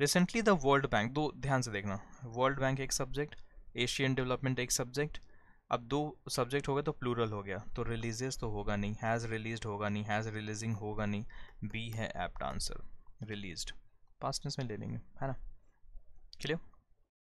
recently the world bank दो ध्यान से देखना वर्ल्ड बैंक एक सब्जेक्ट एशियन डेवलपमेंट एक सब्जेक्ट अब दो सब्जेक्ट हो गए तो प्लूरल हो गया तो रिलीजेस तो होगा नहीं हैज़ रिलीज होगा नहीं हैज़ रिलीजिंग होगा नहीं बी है एप्ट आंसर रिलीज पास्ट में ले लेंगे है ना क्लियर